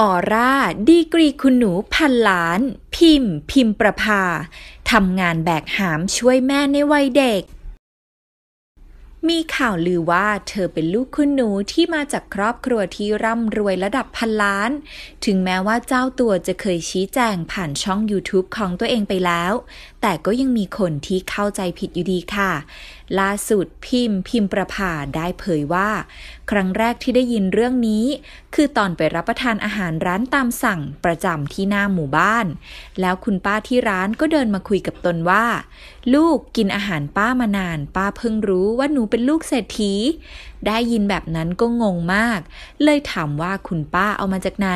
ออร่า ดีกรีคุณหนู พันล้าน พิมพ์ พิมพ์ประภาทำงานแบกหามช่วยแม่ในวัยเด็ก มีข่าวลือว่าเธอเป็นลูกคุณหนู ที่มาจากครอบครัวที่ร่ำรวยระดับพันล้าน ถึงแม้ว่าเจ้าตัวจะเคยชี้แจงผ่านช่อง YouTube ของตัวเองไปแล้วแต่ก็ยังมีคนที่เข้าใจผิดอยู่ดีค่ะ ล่าสุดพิมพ์พิมพ์ประภาได้เผยว่า ครั้งแรกที่ได้ยินเรื่องนี้ คือตอนไปรับประทานอาหารร้านตามสั่งประจำที่หน้าหมู่บ้าน แล้วคุณป้าที่ร้านก็เดินมาคุยกับตนว่า ลูกกินอาหารป้ามานาน ป้าเพิ่งรู้ว่าหนูเป็นลูกเศรษฐีได้ยินแบบนั้นก็งงมาก เลยถามว่าคุณป้าเอามาจากไหน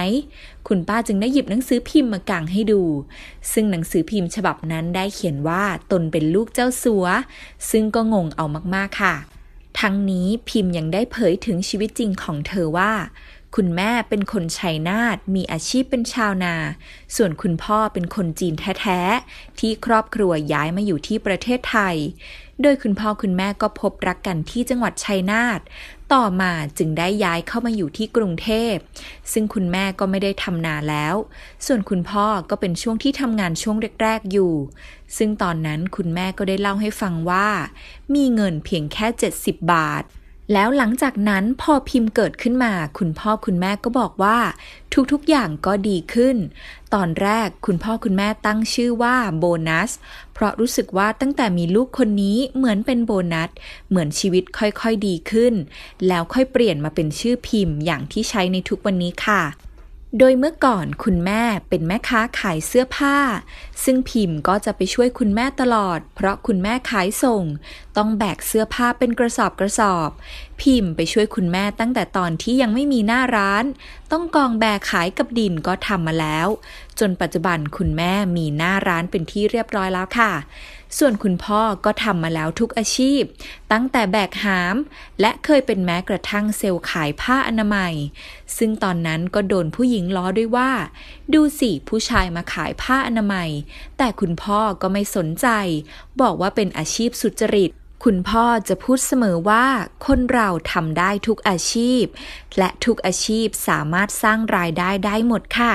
คุณป้าจึงได้หยิบหนังสือพิมพ์มากางให้ดู ซึ่งหนังสือพิมพ์ฉบับนั้นได้เขียนว่าตนเป็นลูกเจ้าสัว ซึ่งก็งงเอามากๆค่ะ ทั้งนี้พิมพ์ยังได้เผยถึงชีวิตจริงของเธอว่าคุณแม่เป็นคนชัยนาทมีอาชีพเป็นชาวนา ส่วนคุณพ่อเป็นคนจีนแท้ๆ ที่ครอบครัวย้ายมาอยู่ที่ประเทศไทย โดยคุณพ่อคุณแม่ก็พบรักกันที่จังหวัดชัยนาทต่อมาจึงได้ย้ายเข้ามาอยู่ที่กรุงเทพ ซึ่งคุณแม่ก็ไม่ได้ทำนาแล้ว ส่วนคุณพ่อก็เป็นช่วงที่ทำงานช่วงแรกๆ อยู่ ซึ่งตอนนั้นคุณแม่ก็ได้เล่าให้ฟังว่า มีเงินเพียงแค่70บาทแล้วหลังจากนั้นพอพิมพ์เกิดขึ้นมา คุณพ่อคุณแม่ก็บอกว่า ทุกๆอย่างก็ดีขึ้น ตอนแรกคุณพ่อคุณแม่ตั้งชื่อว่าโบนัส เพราะรู้สึกว่าตั้งแต่มีลูกคนนี้เหมือนเป็นโบนัส เหมือนชีวิตค่อยๆดีขึ้น แล้วค่อยเปลี่ยนมาเป็นชื่อพิมพ์อย่างที่ใช้ในทุกวันนี้ค่ะโดยเมื่อก่อนคุณแม่เป็นแม่ค้าขายเสื้อผ้า ซึ่งพิมพ์ก็จะไปช่วยคุณแม่ตลอดเพราะคุณแม่ขายส่ง ต้องแบกเสื้อผ้าเป็นกระสอบกระสอบ พิมพ์ไปช่วยคุณแม่ตั้งแต่ตอนที่ยังไม่มีหน้าร้าน ต้องกองแบกขายกับดินก็ทำมาแล้วจนปัจจุบันคุณแม่มีหน้าร้านเป็นที่เรียบร้อยแล้วค่ะ ส่วนคุณพ่อก็ทำมาแล้วทุกอาชีพ ตั้งแต่แบกหาม และเคยเป็นแม้กระทั่งเซลล์ขายผ้าอนามัย ซึ่งตอนนั้นก็โดนผู้หญิงล้อด้วยว่า ดูสิผู้ชายมาขายผ้าอนามัย แต่คุณพ่อก็ไม่สนใจ บอกว่าเป็นอาชีพสุจริต คุณพ่อจะพูดเสมอว่าคนเราทำได้ทุกอาชีพ และทุกอาชีพสามารถสร้างรายได้ได้หมดค่ะ